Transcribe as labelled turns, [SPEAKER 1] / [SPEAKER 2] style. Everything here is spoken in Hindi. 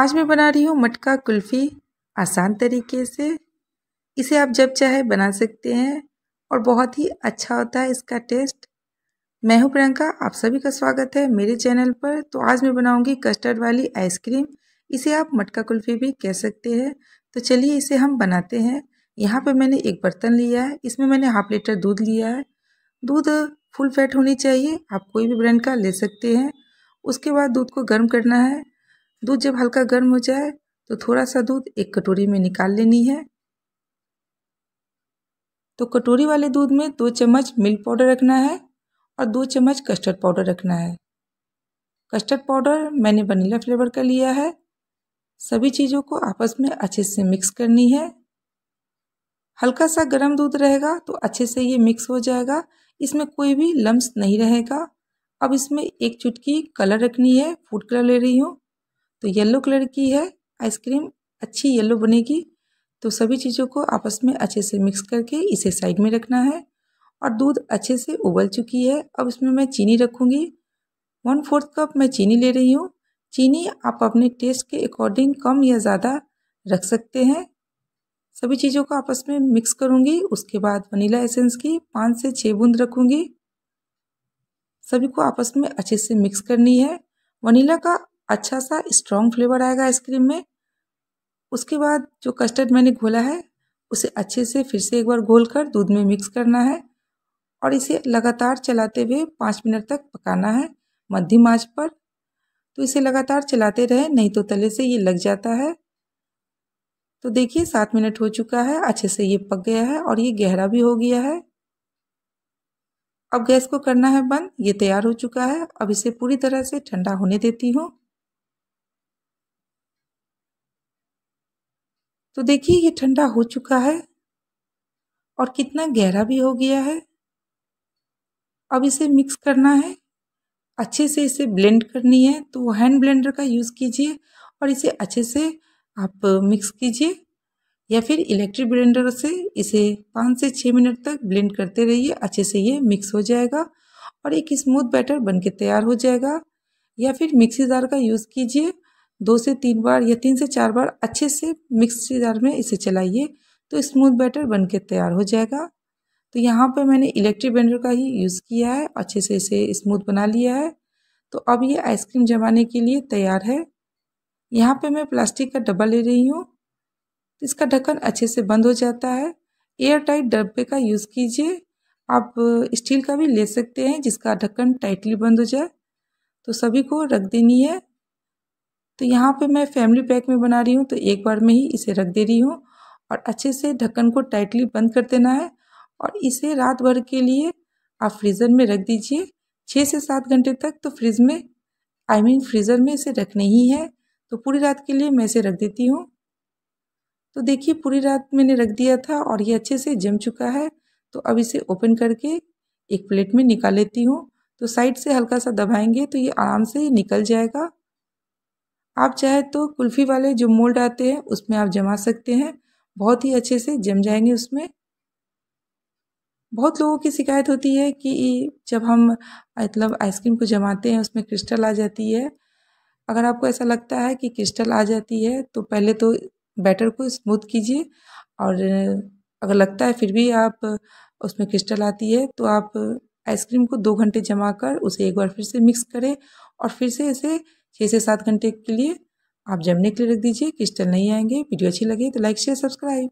[SPEAKER 1] आज मैं बना रही हूँ मटका कुल्फ़ी आसान तरीके से इसे आप जब चाहे बना सकते हैं और बहुत ही अच्छा होता है इसका टेस्ट मैं हूँ प्रियंका आप सभी का स्वागत है मेरे चैनल पर तो आज मैं बनाऊँगी कस्टर्ड वाली आइसक्रीम इसे आप मटका कुल्फ़ी भी कह सकते हैं तो चलिए इसे हम बनाते हैं यहाँ पर मैंने एक बर्तन लिया है इसमें मैंने हाफ लीटर दूध लिया है दूध फुल फैट होनी चाहिए आप कोई भी ब्रांड का ले सकते हैं उसके बाद दूध को गर्म करना है दूध जब हल्का गर्म हो जाए तो थोड़ा सा दूध एक कटोरी में निकाल लेनी है तो कटोरी वाले दूध में दो चम्मच मिल्क पाउडर रखना है और दो चम्मच कस्टर्ड पाउडर रखना है कस्टर्ड पाउडर मैंने वनीला फ्लेवर का लिया है सभी चीज़ों को आपस में अच्छे से मिक्स करनी है हल्का सा गर्म दूध रहेगा तो अच्छे से ये मिक्स हो जाएगा इसमें कोई भी लम्स नहीं रहेगा अब इसमें एक चुटकी कलर रखनी है फूड कलर ले रही हूँ तो येलो कलर की है आइसक्रीम अच्छी येलो बनेगी तो सभी चीज़ों को आपस में अच्छे से मिक्स करके इसे साइड में रखना है और दूध अच्छे से उबल चुकी है अब इसमें मैं चीनी रखूँगी वन फोर्थ कप मैं चीनी ले रही हूँ चीनी आप अपने टेस्ट के अकॉर्डिंग कम या ज़्यादा रख सकते हैं सभी चीज़ों को आपस में मिक्स करूँगी उसके बाद वनीला एसेंस की पाँच से छः बूंद रखूँगी सभी को आपस में अच्छे से मिक्स करनी है वनीला का अच्छा सा स्ट्रॉन्ग फ्लेवर आएगा आइसक्रीम में उसके बाद जो कस्टर्ड मैंने घोला है उसे अच्छे से फिर से एक बार घोल कर दूध में मिक्स करना है और इसे लगातार चलाते हुए पाँच मिनट तक पकाना है मध्यम आँच पर तो इसे लगातार चलाते रहे नहीं तो तले से ये लग जाता है तो देखिए सात मिनट हो चुका है अच्छे से ये पक गया है और ये गहरा भी हो गया है अब गैस को करना है बंद ये तैयार हो चुका है अब इसे पूरी तरह से ठंडा होने देती हूँ तो देखिए ये ठंडा हो चुका है और कितना गहरा भी हो गया है अब इसे मिक्स करना है अच्छे से इसे ब्लेंड करनी है तो हैंड ब्लेंडर का यूज़ कीजिए और इसे अच्छे से आप मिक्स कीजिए या फिर इलेक्ट्रिक ब्लेंडर से इसे पाँच से छः मिनट तक ब्लेंड करते रहिए अच्छे से ये मिक्स हो जाएगा और एक स्मूथ बैटर बनके तैयार हो जाएगा या फिर मिक्सी जार का यूज़ कीजिए दो से तीन बार या तीन से चार बार अच्छे से मिक्सी जार में इसे चलाइए तो स्मूथ बैटर बन के तैयार हो जाएगा तो यहाँ पर मैंने इलेक्ट्रिक ब्लेंडर का ही यूज़ किया है अच्छे से इसे स्मूथ बना लिया है तो अब ये आइसक्रीम जमाने के लिए तैयार है यहाँ पे मैं प्लास्टिक का डब्बा ले रही हूँ इसका ढक्कन अच्छे से बंद हो जाता है एयर टाइट डब्बे का यूज़ कीजिए आप स्टील का भी ले सकते हैं जिसका ढक्कन टाइटली बंद हो जाए तो सभी को रख देनी है तो यहाँ पे मैं फैमिली पैक में बना रही हूँ तो एक बार में ही इसे रख दे रही हूँ और अच्छे से ढक्कन को टाइटली बंद कर देना है और इसे रात भर के लिए आप फ्रीज़र में रख दीजिए छः से सात घंटे तक तो फ्रिज में आई मीन फ्रीज़र में इसे रखने ही है तो पूरी रात के लिए मैं इसे रख देती हूँ तो देखिए पूरी रात मैंने रख दिया था और ये अच्छे से जम चुका है तो अब इसे ओपन करके एक प्लेट में निकाल लेती हूँ तो साइड से हल्का सा दबाएंगे तो ये आराम से निकल जाएगा आप चाहे तो कुल्फ़ी वाले जो मोल्ड आते हैं उसमें आप जमा सकते हैं बहुत ही अच्छे से जम जाएंगे उसमें बहुत लोगों की शिकायत होती है कि जब हम मतलब आइसक्रीम को जमाते हैं उसमें क्रिस्टल आ जाती है अगर आपको ऐसा लगता है कि क्रिस्टल आ जाती है तो पहले तो बैटर को स्मूथ कीजिए और अगर लगता है फिर भी आप उसमें क्रिस्टल आती है तो आप आइसक्रीम को दो घंटे जमा कर उसे एक बार फिर से मिक्स करें और फिर से इसे छः से सात घंटे के लिए आप जमने के लिए रख दीजिए क्रिस्टल नहीं आएंगे वीडियो अच्छी लगी तो लाइक शेयर सब्सक्राइब